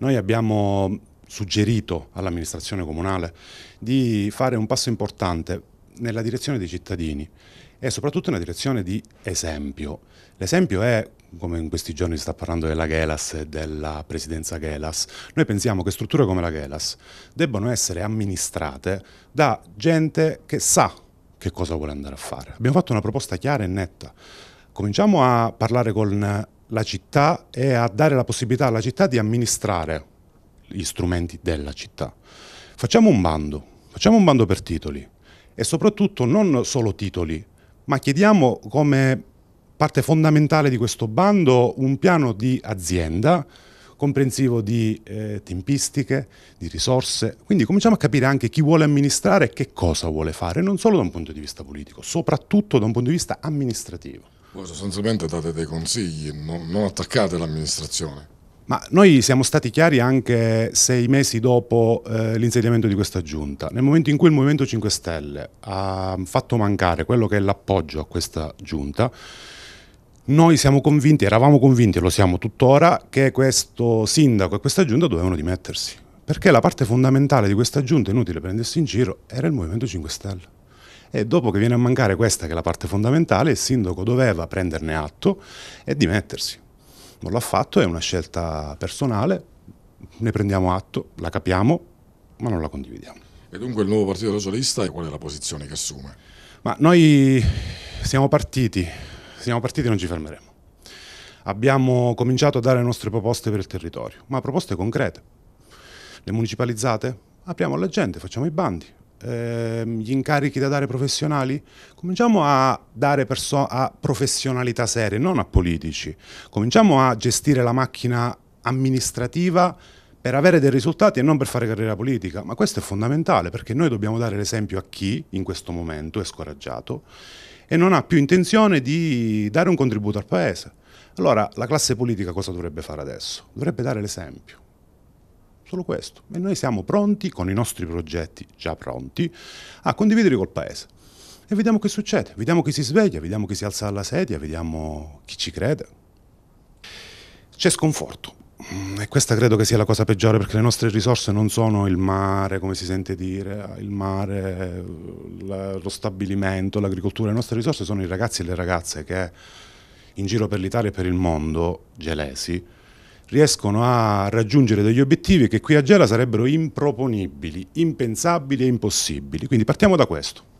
Noi abbiamo suggerito all'amministrazione comunale di fare un passo importante nella direzione dei cittadini e soprattutto nella direzione di esempio. L'esempio è come in questi giorni si sta parlando della Gelas e della presidenza Gelas, noi pensiamo che strutture come la Gelas debbano essere amministrate da gente che sa che cosa vuole andare a fare. Abbiamo fatto una proposta chiara e netta. Cominciamo a parlare con la città e a dare la possibilità alla città di amministrare gli strumenti della città. Facciamo un bando, facciamo un bando per titoli e soprattutto non solo titoli, ma chiediamo come parte fondamentale di questo bando un piano di azienda comprensivo di eh, tempistiche, di risorse, quindi cominciamo a capire anche chi vuole amministrare e che cosa vuole fare, non solo da un punto di vista politico, soprattutto da un punto di vista amministrativo. Voi sostanzialmente date dei consigli, non, non attaccate l'amministrazione. Ma noi siamo stati chiari anche sei mesi dopo eh, l'insediamento di questa giunta. Nel momento in cui il Movimento 5 Stelle ha fatto mancare quello che è l'appoggio a questa giunta, noi siamo convinti, eravamo convinti e lo siamo tuttora, che questo sindaco e questa giunta dovevano dimettersi. Perché la parte fondamentale di questa giunta, inutile prendersi in giro, era il Movimento 5 Stelle e dopo che viene a mancare questa che è la parte fondamentale, il sindaco doveva prenderne atto e dimettersi. Non l'ha fatto, è una scelta personale, ne prendiamo atto, la capiamo, ma non la condividiamo. E dunque il nuovo partito socialista qual è la posizione che assume? Ma noi siamo partiti, siamo partiti e non ci fermeremo. Abbiamo cominciato a dare le nostre proposte per il territorio, ma proposte concrete. Le municipalizzate? Apriamo alla gente, facciamo i bandi, ehm, gli incarichi da dare professionali? Cominciamo a dare a professionalità serie, non a politici. Cominciamo a gestire la macchina amministrativa per avere dei risultati e non per fare carriera politica, ma questo è fondamentale perché noi dobbiamo dare l'esempio a chi in questo momento è scoraggiato e non ha più intenzione di dare un contributo al Paese. Allora la classe politica cosa dovrebbe fare adesso? Dovrebbe dare l'esempio solo questo. E noi siamo pronti, con i nostri progetti già pronti, a condividere col Paese. E vediamo che succede, vediamo chi si sveglia, vediamo chi si alza dalla sedia, vediamo chi ci crede. C'è sconforto. E questa credo che sia la cosa peggiore perché le nostre risorse non sono il mare, come si sente dire, il mare, lo stabilimento, l'agricoltura, le nostre risorse sono i ragazzi e le ragazze che in giro per l'Italia e per il mondo, gelesi, riescono a raggiungere degli obiettivi che qui a Gela sarebbero improponibili, impensabili e impossibili. Quindi partiamo da questo.